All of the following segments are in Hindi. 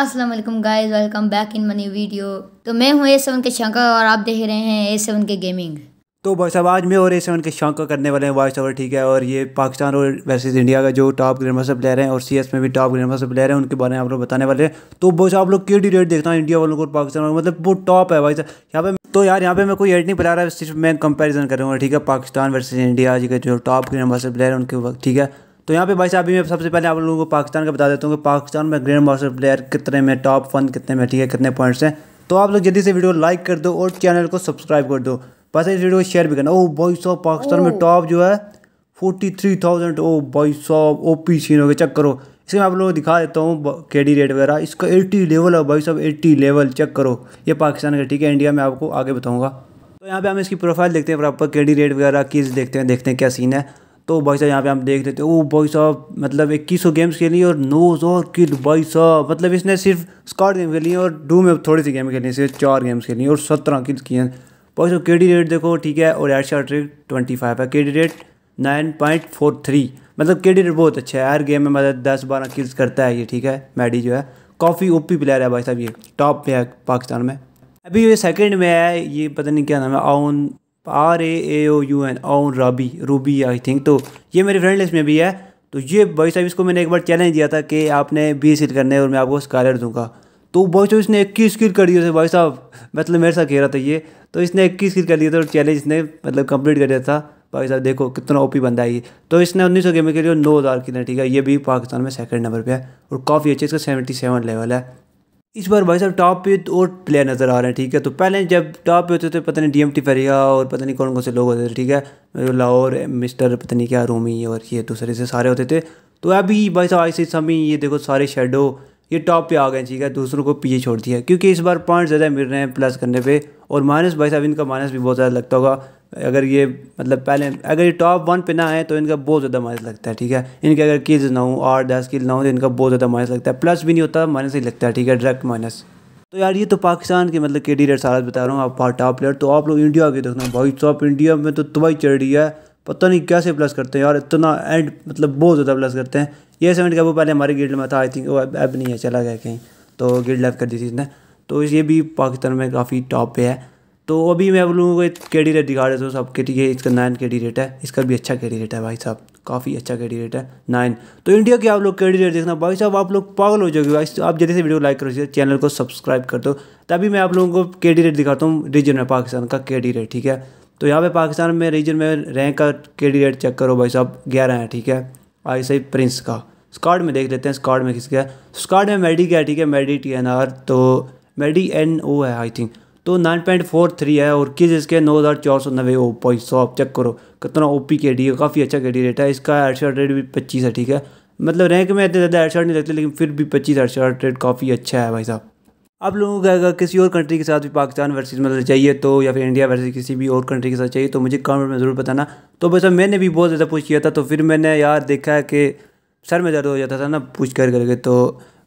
Aslam guys welcome back in money video तो मैं हूँ ए सेवन के शंका और आप देख रहे हैं ए सेवन के गेमिंग तो भाई साहब आज मैं और ए सेवन के शंका करने वाले हैं वॉइस ओवर ठीक है और ये पाकिस्तान और वर्सेज इंडिया का जो टॉप ग्रैंड से प्लेयर हैं और सी एस में भी टॉप ग्रैंड से प्लेयर हैं उनके बारे में आप लोग बताने वाले हैं तो भाई साहब आप लोग क्यों रेट देखता हूँ इंडिया वालों को पाकिस्तान वालों मतलब वो टॉप है भाई साहब यहाँ पे तो यार यहाँ पे मैं कोई एड नहीं बता रहा सिर्फ मैं कंपेरिजन करूँगा ठीक है पाकिस्तान वर्सेज इंडिया जी के जो टॉप ग्रैंड प्लेयर है उनके ठीक है तो यहाँ पे भाई साहब अभी मैं सबसे पहले आप लोगों को पाकिस्तान का बता देता हूँ कि पाकिस्तान में ग्रैंड मास्टर प्लेयर कितने में टॉप वन कितने में ठीक है कितने पॉइंट्स हैं तो आप लोग जल्दी से वीडियो लाइक कर दो और चैनल को सब्सक्राइब कर दो बस इस वीडियो को शेयर भी करना ओ भाई साहब पाकिस्तान में टॉप जो है फोर्टी थ्री थाउजेंड ओ भाई साहब ओ पी सीन हो गया चेक करो मैं आप लोगों को दिखा देता हूँ के डी रेट वगैरह इसका एट्टी लेवल है भाई साहब एट्टी लेवल चेक करो ये पाकिस्तान का ठीक है इंडिया में आपको आगे बताऊँगा तो यहाँ पे हम इसकी प्रोफाइल देखते हैं प्रॉपर के डी रेट वगैरह किस देखते हैं देखते हैं क्या सीन है तो भाई साहब यहाँ पे हम देख लेते थे ओ भाई साहब मतलब इक्कीस सौ गेम्स खेली और नो और किल भाई साहब मतलब इसने सिर्फ स्कॉट गेम खेली और डू में थोड़ी सी गेम खेली सिर्फ चार गेम्स खेली और सत्रह किल्स किए हैं भाई साहब के डी रेट देखो ठीक है और air shot rate twenty five है K D rate nine point four three मतलब के डी रेट बहुत अच्छा है हर गेम में मतलब दस बारह किल्स करता है ये ठीक है मैडी जो है काफ़ी ओपी प्लेयर है भाई साहब ये टॉप पे है पाकिस्तान में अभी ये सेकंड में है ये पता नहीं क्या नाम है आउन R A A O U N ओन रॉबी रूबी आई थिंक तो ये मेरी फ्रेंड लिस्ट में भी है तो ये भाई साहब इसको मैंने एक बार चैलेंज दिया था कि आपने बी स्किल करने और मैं आपको स्कॉलर दूंगा तो बॉइस ऑफिस इसने इक्कीस स्किल कर दिए थे भाई साहब मतलब मेरे साथ रहा था ये तो इसने इक्कीस स्किल कर दिया था और चैलेंज इसने मतलब कंप्लीट कर दिया था भाई साहब देखो कितना ओपी बंदा है ये तो इसने उन्नीस सौ गेम के लिए नौ हज़ार किल ठीक है ये भी पाकिस्तान में सेकंड नंबर पे है और काफ़ी अच्छे इसका सेवेंटी सेवन लेवल है इस बार भाई साहब टॉप पे तो और प्लेयर नज़र आ रहे हैं ठीक है तो पहले जब टॉप पे होते थे पता नहीं डीएमटी एम और पता नहीं कौन कौन से लोग होते थे ठीक है लाहौर मिस्टर पता नहीं क्या रोमी और ये दूसरे से सारे होते थे तो अभी भाई साहब आई सी समी ये देखो सारे शेडो ये टॉप पे आ गए ठीक है दूसरों को पीछे छोड़ दिया क्योंकि इस बार पॉइंट ज़्यादा मिल रहे हैं प्लस करने पे और माइनस भाई साहब इनका माइनस भी बहुत ज़्यादा लगता होगा अगर ये मतलब पहले अगर ये टॉप वन पे ना आए तो इनका बहुत ज़्यादा माइनस लगता है ठीक है इनके अगर किल्स ना हो आठ दस किल ना हो तो इनका बहुत ज़्यादा माइनस लगता है प्लस भी नहीं होता माइनस ही लगता है ठीक है डायरेक्ट माइनस तो यार ये तो पाकिस्तान के मतलब के डी रेट सारा बता रहा हूँ आप टॉप प्लेयर तो आप लोग इंडिया के देखना भाई टॉप इंडिया में तो तबाही चढ़ रही है पता नहीं कैसे प्लस करते हैं यार इतना एंड मतलब बहुत ज़्यादा प्लस करते हैं ये सेवेंट का वो पहले हमारे गिल्ड में था आई थिंक वो अब नहीं है चला गया कहीं तो गिल्ड लाइफ कर दी थी इसने तो ये भी पाकिस्तान में काफ़ी टॉप पे है तो अभी मैं आप लोगों को के डी रेट दिखा देता हूँ सबके लिए इसका नाइन के डी रेट है इसका भी अच्छा के डी रेट है भाई साहब काफ़ी अच्छा के डी रेट है नाइन तो इंडिया के आप लोग के डी रेट देखना भाई साहब आप लोग पागल हो जाओगे भाई आप जल्दी से वीडियो लाइक करो चैनल को सब्सक्राइब कर दो तभी मैं आप लोगों को के डी रेट दिखाता हूँ रीजन में पाकिस्तान का के डी रेट ठीक है तो यहाँ पे पाकिस्तान में रीजन में रैंक का कैंडिडेट चेक करो भाई साहब ग्यारह है ठीक है आई सही प्रिंस का स्कॉड में देख लेते हैं स्कॉड में किसका है स्कॉड तो में मेडी क्या है ठीक है मेडी टी एन आर तो मेडी एन ओ है आई थिंक तो नाइन पॉइंट फोर थ्री है और किस इसके नौ हज़ार चार सौ नब्बे ओ पॉइंट सौ आप चेक करो कितना ओ पी के डी है काफ़ी अच्छा कैंडिडेट है इसका एडशॉट रेट भी पच्चीस है ठीक है मतलब रैंक में इतने ज़्यादा एडशॉट नहीं लगते लेकिन फिर भी पच्चीस एडशॉट रेट काफ़ी अच्छा है भाई साहब आप लोगों को अगर किसी और कंट्री के साथ भी पाकिस्तान वर्सेस मतलब चाहिए तो या फिर इंडिया वर्सेस किसी भी और कंट्री के साथ चाहिए तो मुझे कमेंट में ज़रूर बताना तो वैसे मैंने भी बहुत ज़्यादा पूछ किया था तो फिर मैंने यार देखा कि सर में दर्द हो जाता था ना पूछ कर करके तो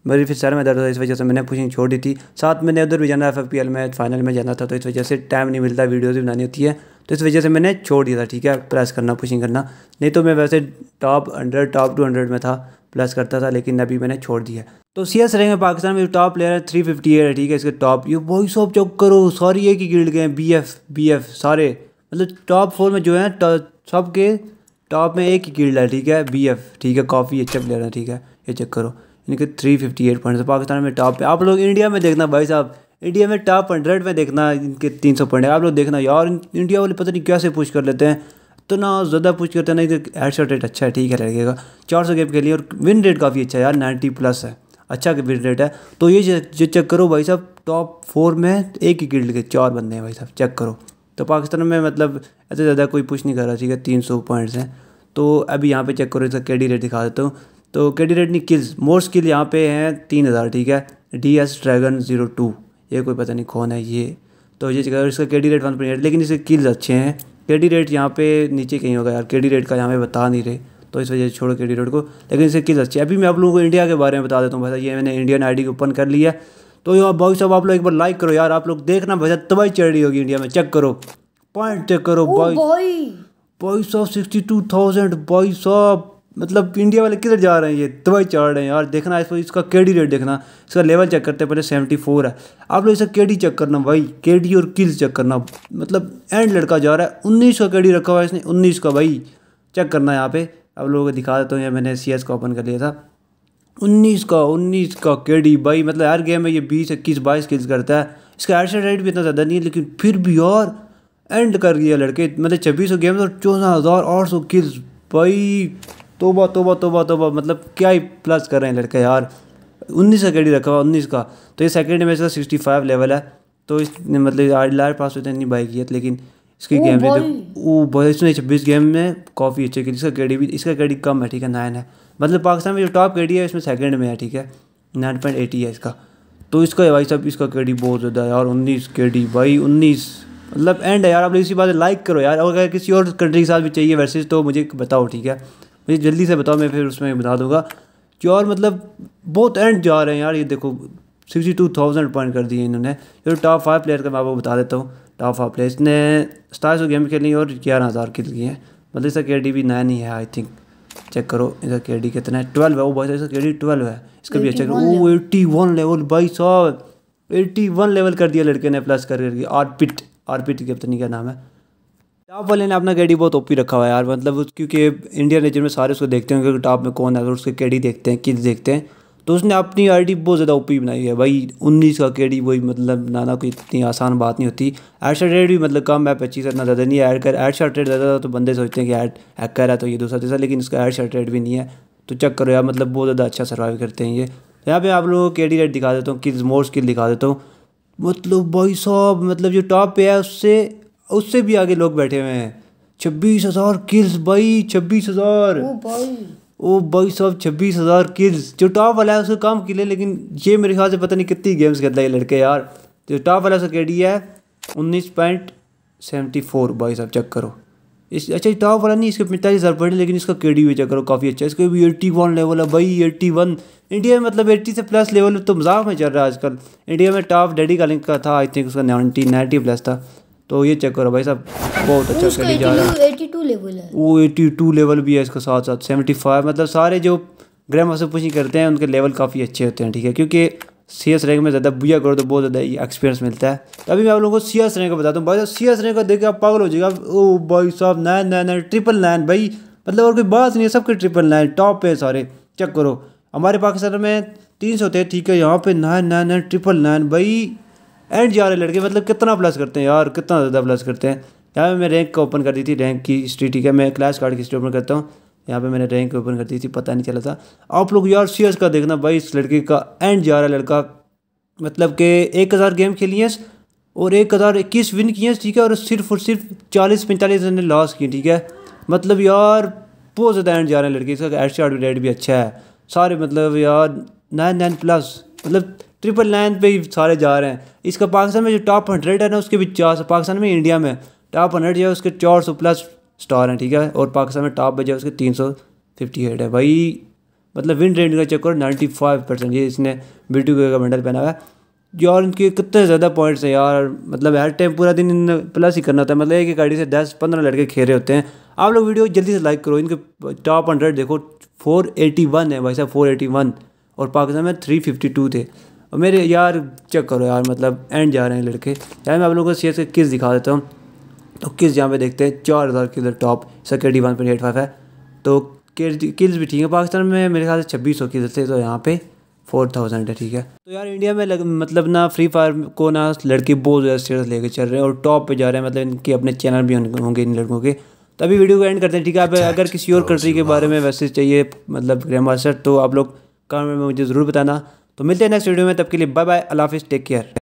मेरे फिर सर में दर्द हो इस वजह से मैंने पूछनी छोड़ दी थी साथ मैंने उधर भी जाना एफ एफ पी एल में फाइनल में जाना था तो इस वजह से टाइम नहीं मिलता वीडियोज़ भी बनानी होती है तो इस वजह से मैंने छोड़ दिया था ठीक है प्रेस करना पुशिंग करना नहीं तो मैं वैसे top hundred top two hundred में था प्लस करता था लेकिन अभी मैंने छोड़ दिया तो सी एस रैंक में पाकिस्तान में जो टॉप प्लेयर है थ्री फिफ्टी एट है ठीक है इसके टॉप ये वॉइस ऑफ चौक करो सॉरी ये कि गिर गए बी एफ बी एफ सारे मतलब टॉप फोर में जो है तो सब के टॉप में एक ही गिल्ड है ठीक है बी एफ ठीक है काफ़ी अच्छा प्लेयर है ठीक है ये चेक करो इनके three fifty eight point Pakistan में टॉप पे आप लोग इंडिया में देखना भाई साहब इंडिया में टॉप हंड्रेड में देखना इनके तीन सौ पॉइंट आप लोग देखना यार इंडिया वाले पता नहीं कैसे पूछ कर लेते हैं तो ना ज़्यादा पूछ करते हैं ना कि हेड शॉट रेट अच्छा है ठीक है लगेगा चार सौ गेम के लिए और विन रेट काफ़ी अच्छा है यार नाइन्टी प्लस है अच्छा विन रेट है तो ये जो चेक करो भाई साहब टॉप फोर में एक ही गिल्ड के चार बंदे हैं भाई साहब चेक करो तो पाकिस्तान में मतलब ऐसे ज़्यादा कोई पुश नहीं कर रहा ठीक है तीन सौ पॉइंट्स हैं तो अभी यहाँ पे चेक करो इसका कैडी रेट दिखा देता हूँ तो कैडी रेट नहीं किल्स मोर स्किल यहाँ पे हैं तीन हज़ार ठीक है D S dragon zero two ये कोई पता नहीं कौन है ये तो ये जगह इसका के डी रेट वन पॉइंट लेकिन इसके किल्स अच्छे हैं के डी रेट यहाँ पे नीचे कहीं होगा यार के डी रेट का यहाँ पे बता नहीं रहे तो इस वजह से छोड़ो के डी रेट को लेकिन इसके किल्स अच्छे अभी मैं आप लोगों को इंडिया के बारे में बता देता हूँ भाई ये मैंने इंडियन आई डी ओपन कर लिया तो यार भाई साहब आप लोग एक बार लाइक करो यार आप लोग देखना भाई तबाही चढ़ रही होगी इंडिया में चेक करो पॉइंट चेक करो भाई भाई साहब सिक्सटी टू थाउजेंड भाई साहब मतलब इंडिया वाले किधर जा रहे हैं ये दवाई चढ़ रहे हैं यार देखना इसको इसका के डी रेट देखना इसका लेवल चेक करते हैं पहले सेवेंटी फोर है आप लोग इसका के डी चेक करना भाई के डी और किल चेक करना मतलब एंड लड़का जा रहा है उन्नीस का के डी रखा हुआ है इसने उन्नीस का भाई चेक करना यहाँ पे आप लोगों को दिखा देता हूँ ये मैंने सी एस का ओपन कर लिया था उन्नीस का उन्नीस का के डी भाई मतलब हर गेम में ये बीस इक्कीस बाईस किल्स करता है इसका एडसेट रेट भी इतना ज़्यादा नहीं है लेकिन फिर भी और एंड कर गया लड़के मतलब छब्बीस सौ गेम्स और चौदह हज़ार आठ सौ किल्स भाई तोबा तोबा तोबा तोबा मतलब क्या ही प्लस कर रहे हैं लड़के यार उन्नीस का कैडी रखा हुआ उन्नीस का तो ये सेकेंड मैच का सिक्सटी फाइव लेवल है तो इसने मतलब आर पास होते इतनी बाई है लेकिन इसकी गेम भी वो बहुत इसने छब्बीस गेम में काफ़ी अच्छे की इसका कैडी भी इसका कैडी कम है ठीक है नाइन है मतलब पाकिस्तान में जो टॉप कैडी है इसमें सेकेंड में है ठीक है नाइन पॉइंट एटी है इसका तो इसका भाई साहब इसका कैडी बहुत ज़्यादा है यार उन्नीस कैडी भाई उन्नीस मतलब एंड है यार आप इसी बात लाइक करो यार अगर किसी और कंट्री के साथ भी चाहिए वैसे तो मुझे बताओ ठीक है मुझे जल्दी से बताओ मैं फिर उसमें बता दूंगा और मतलब बहुत एंड जा रहे हैं यार ये देखो सिक्सटी टू थाउजेंड पॉइंट कर दिए इन्होंने चलो टॉप फाइव प्लेयर का मैं आपको बता देता हूँ टॉप फाइव प्लेयर इसने सताईस सौ गेम खेली और ग्यारह हज़ार खेल लिए हैं मतलब इसका के डी भी नाइन ही है आई थिंक चेक करो इसका के डी कितना है ट्वेल्व है वो भाई इसका के डी ट्वेल्व है इसका भी चेक अच्छा करो वो एट्टी वन लेवल भाई साहब एट्टी वन लेवल कर दिया लड़के ने प्लस कर करके आरपिट आरपिट के पता क्या नाम है टॉप वाले ने अपना कैडी बहुत ओपी रखा हुआ है यार मतलब क्योंकि इंडियन नेचर में सारे उसको देखते हैं टॉप में कौन है अगर उसके कैडी देखते हैं किस देखते हैं तो उसने अपनी आईडी बहुत ज़्यादा ओपी बनाई है भाई उन्नीस का केडी वही मतलब बनाना कोई इतनी आसान बात नहीं होती एड शर्ट रेट भी मतलब कम है पच्चीस इतना ज़्यादा नहीं है ऐड कर एड शर्ट रेट ज़्यादा तो बंदे सोचते हैं कि ऐड हैकर है तो ये दूसरा तीसरा लेकिन इसका एड शर्ट रेट भी नहीं है तो चेक करो यार मतलब बहुत ज़्यादा अच्छा सर्वाइव करते हैं ये यहाँ पर आप लोगों को केडी रेट दिखा देता हूँ किस मोर स्किल दिखा देता हूँ मतलब भाई साहब मतलब जो टॉप पे है उससे उससे भी आगे लोग बैठे हुए हैं छब्बीस हज़ार किल्स भाई छब्बीस हज़ार ओ भाई साहब छब्बीस हज़ार किल्स जो टॉप वाला है उसको काम किले लेकिन ये मेरे ख्याल से पता नहीं कितनी गेम्स खेलता है ये लड़के यार जो टॉप वाला उसका के है उन्नीस पॉइंट सेवेंटी फोर भाई साहब चेक करो इस अच्छा टॉप वाला नहीं इसके पैंतालीस हज़ार पॉइंट लेकिन इसका के डी भी चेक करो काफ़ी अच्छा इसके भी एट्टी वन लेवल है भाई एट्टी वन इंडिया में मतलब एट्टी से प्लस लेवल तो मजाक में चल रहा है आजकल इंडिया में टॉप डैडी का लिंक का था आई थिंक उसका नाइनटी नाइन्टी प्लस था तो ये चेक करो भाई साहब बहुत अच्छा खेली जा रहा है वो एटी टू लेवल भी है इसके साथ साथ सेवेंटी फाइव मतलब सारे जो ग्रह मास्टर पुशिंग करते हैं उनके लेवल काफ़ी अच्छे होते हैं ठीक है क्योंकि सी एस रैंक में ज़्यादा बुआ करो तो बहुत ज़्यादा एक्सपीरियंस मिलता है अभी मैं आप लोगों को सी एस रैंक का बताता हूँ भाई साहब सी एस रैंक का देखिए आप पागल हो जाएगा ओ भाई साहब nine nine nine triple nine भाई मतलब और कोई बात नहीं है सबके ट्रिपल नाइन टॉप पे सारे चेक करो हमारे पाकिस्तान में तीन सौ थे ठीक है यहाँ पे nine nine nine triple nine भाई एंड यार लड़के मतलब कितना प्लस करते हैं यार कितना ज़्यादा प्लस करते हैं यहाँ पे मैं रैंक का ओपन कर दी थी रैंक की हिस्ट्री ठीक है मैं क्लास कार्ड की हिस्ट्री ओपन करता हूँ यहाँ पे मैंने रैंक ओपन कर दी थी पता नहीं चला था आप लोग यार सी का देखना भाई इस लड़के का एंड जा है लड़का मतलब कि एक हज़ार गेम खेली है और एक हज़ार इक्कीस विन किए हैं ठीक है और सिर्फ और सिर्फ चालीस पैंतालीस रन लॉस किए ठीक है मतलब यार बहुत ज़्यादा एंड जा रहे हैं लड़के इसका एड शार्ट रेट भी अच्छा है सारे मतलब यार नाइन नाइन प्लस मतलब ट्रिपल नाइन पे ही सारे जा रहे हैं इसका पाकिस्तान में जो टॉप हंड्रेड है ना उसके भी चार सौ पाकिस्तान में इंडिया में टॉप हंड्रेड जो है उसके चार सौ प्लस स्टार हैं ठीक है और पाकिस्तान में टॉप पर जो है उसके तीन सौ फिफ्टी एट है भाई मतलब विन रेट का चक्कर नाइन्टी फाइव परसेंट ये इसने ब्यूटी का मेडल पहना हुआ है और इनके कितने ज़्यादा पॉइंट्स हैं यार मतलब हर टाइम पूरा दिन इन प्लस ही करना होता है मतलब एक एक गाड़ी से दस पंद्रह लड़के खेल रहे होते हैं आप लोग वीडियो जल्दी से लाइक करो इनके टॉप हंड्रेड देखो फोर एटी वन है भाई साहब फोर एटी वन और पाकिस्तान में थ्री फिफ्टी टू थे और मेरे यार चेक करो यार मतलब एंड जा रहे हैं लड़के यार मैं आप लोगों को सी एस के किस दिखा देता हूँ तो किस यहाँ पे देखते हैं चार हज़ार के इधर top security one point eight five है तो किल्स भी ठीक है पाकिस्तान में मेरे ख्याल से छब्बीस सौ किल्स थे तो यहाँ पे फोर थाउजेंड है ठीक है तो यार इंडिया में लग, मतलब ना फ्री फायर को ना लड़के बहुत ज़्यादा स्टेटस लेके चल रहे हैं और टॉप पे जा रहे हैं मतलब इनके अपने चैनल भी होंगे इन लड़कों के तो अभी वीडियो को एंड करते हैं ठीक है आप अच्छा, अगर अच्छा, किसी और कंट्री तो के बारे में वैसे चाहिए मतलब ग्रैंड मास्टर तो आप लोग कमेंट में मुझे ज़रूर बताना तो मिलते हैं नेक्स्ट वीडियो में तब के लिए बाय बाय अलाफिज टेक केयर